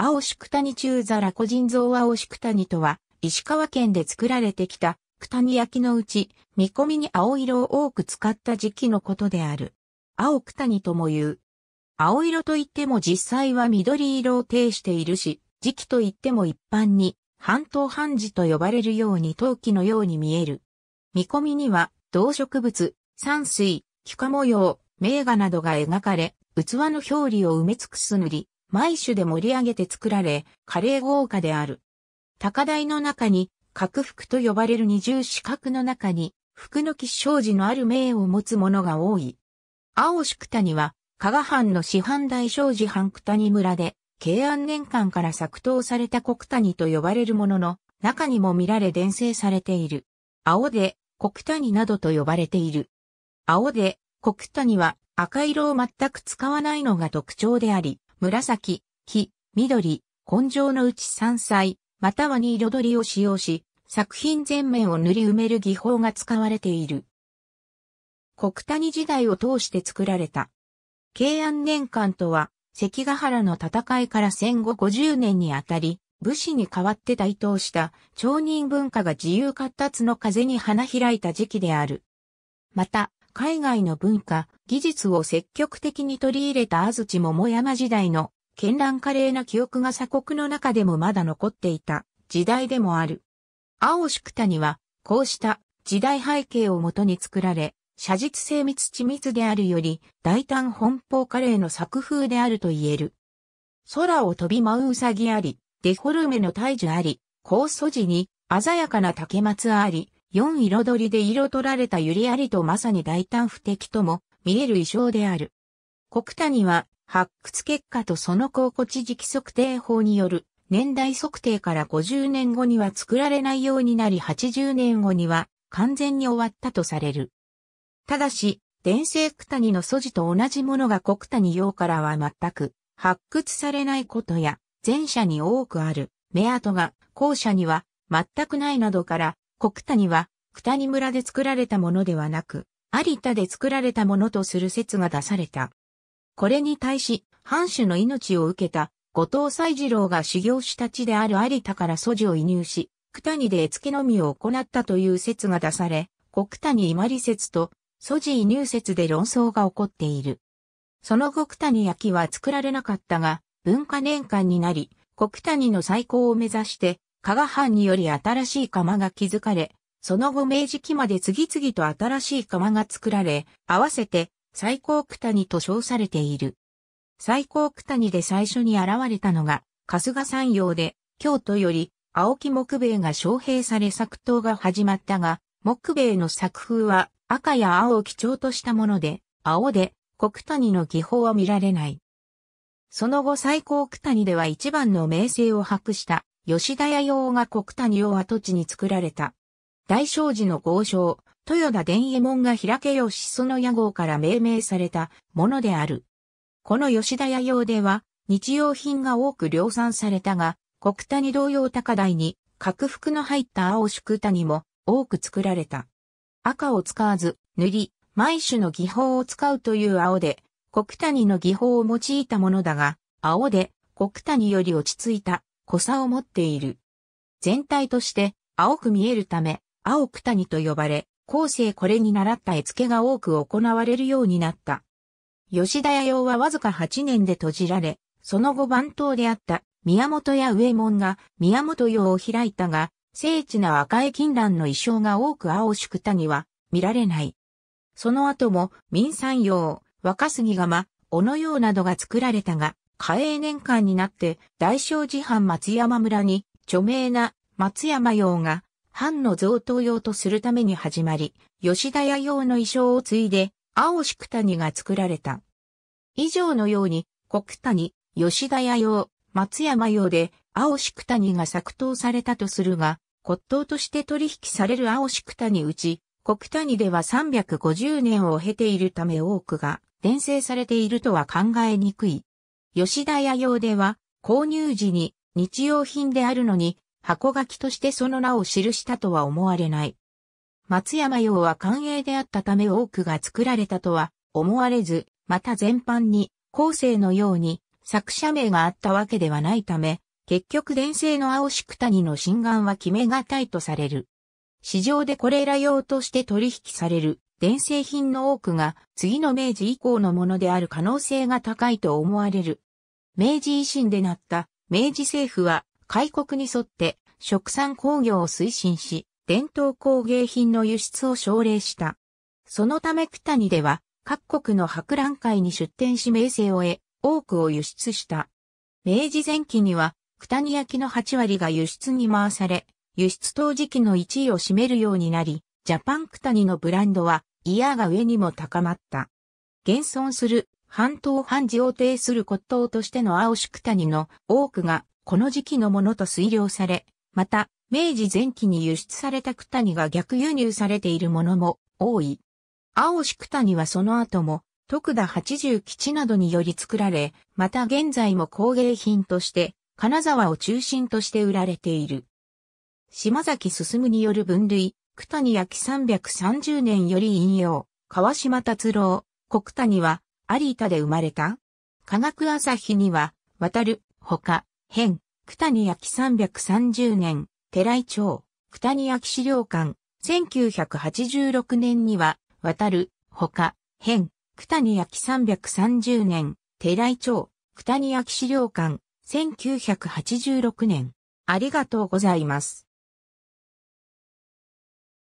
青宿谷中皿個人像青宿谷とは、石川県で作られてきた、九谷焼のうち、見込みに青色を多く使った時期のことである。青九谷とも言う。青色といっても実際は緑色を呈しているし、時期といっても一般に、半島半時と呼ばれるように陶器のように見える。見込みには、動植物、山水、気化模様、名画などが描かれ、器の表裏を埋め尽くす塗り、毎種で盛り上げて作られ、華麗豪華である。高台の中に、角服と呼ばれる二重四角の中に、服の吉祥寺のある名を持つ者が多い。青宿谷は、加賀藩の師範大正寺藩九谷村で、慶安年間から作刀された国谷と呼ばれるものの、中にも見られ伝生されている。青で、国谷などと呼ばれている。青で、国谷は赤色を全く使わないのが特徴であり、紫、黄、緑、根性のうち山菜、またはに彩りを使用し、作品全面を塗り埋める技法が使われている。国谷時代を通して作られた。慶安年間とは、関ヶ原の戦いから戦後50年にあたり、武士に代わって台頭した町人文化が自由活発の風に花開いた時期である。また、海外の文化、技術を積極的に取り入れた安土桃山時代の、絢爛華麗な記憶が鎖国の中でもまだ残っていた時代でもある。青宿谷は、こうした時代背景をもとに作られ、写実精密緻密であるより、大胆奔放華麗の作風であると言える。空を飛び舞ううさぎあり、デフォルメの大樹あり、高素地に鮮やかな竹松あり、四彩りで色取られた百合ありとまさに大胆不敵とも見える衣装である。国谷は発掘結果とその高固地磁気測定法による年代測定から50年後には作られないようになり80年後には完全に終わったとされる。ただし、伝生九谷の素地と同じものが国谷用からは全く発掘されないことや、前者に多くある、目跡が後者には全くないなどから、国谷は九谷村で作られたものではなく、有田で作られたものとする説が出された。これに対し、藩主の命を受けた後藤西次郎が修行した地である有田から素地を移入し、九谷で絵付けのみを行ったという説が出され、国谷伊万里説と素地移入説で論争が起こっている。その後九谷焼は作られなかったが、文化年間になり、国谷の再興を目指して、加賀藩により新しい窯が築かれ、その後明治期まで次々と新しい窯が作られ、合わせて最高九谷と称されている。最高九谷で最初に現れたのが、春日山陽で、京都より青木木米が招聘され作刀が始まったが、木米の作風は赤や青を基調としたもので、青で国谷の技法は見られない。その後最高九谷では一番の名声を博した吉田屋用が国谷を跡地に作られた。大正寺の豪商、豊田伝右衛門が開けよしその屋号から命名されたものである。この吉田屋用では、日用品が多く量産されたが、国谷同様高台に、格服の入った青宿谷も多く作られた。赤を使わず、塗り、毎種の技法を使うという青で、国谷の技法を用いたものだが、青で国谷より落ち着いた濃さを持っている。全体として青く見えるため、青く谷と呼ばれ、後世これに倣った絵付けが多く行われるようになった。吉田屋用はわずか8年で閉じられ、その後番頭であった宮本や上門が宮本用を開いたが、精緻な赤い金蘭の衣装が多く青宿田には見られない。その後も民産用、若杉釜、小野用などが作られたが、嘉永年間になって大正寺藩松山村に著名な松山用が藩の贈答用とするために始まり、吉田屋用の衣装を継いで、青しく谷が作られた。以上のように、国谷、吉田屋用、松山用で、青しく谷が作刀されたとするが、骨董として取引される青しく谷うち、国谷では350年を経ているため多くが、伝承されているとは考えにくい。吉田屋用では、購入時に日用品であるのに、箱書きとしてその名を記したとは思われない。松山洋は官営であったため多くが作られたとは思われず、また全般に後世のように作者名があったわけではないため、結局伝世の青しく谷の心眼は決めがたいとされる。市場でこれら用として取引される伝世品の多くが次の明治以降のものである可能性が高いと思われる。明治維新でなった明治政府は開国に沿って食産工業を推進し、伝統工芸品の輸出を奨励した。そのため九谷では各国の博覧会に出展し名声を得、多くを輸出した。明治前期には九谷焼の8割が輸出に回され、輸出当時期の1位を占めるようになり、ジャパン九谷のブランドは、イヤーが上にも高まった。現存する、半島半地を呈する骨董としての青宿九谷の多くが、この時期のものと推量され、また、明治前期に輸出された九谷が逆輸入されているものも多い。青しタ谷はその後も、徳田八十吉などにより作られ、また現在も工芸品として、金沢を中心として売られている。島崎進による分類、九谷焼330年より引用、川島達郎、国谷は、有田で生まれた。科学朝日には、渡る、ほか、編、九谷焼330年、寺井町、九谷焼資料館、1986年には、渡る、ほか、編、九谷焼330年、寺井町、九谷焼資料館、1986年。ありがとうございます。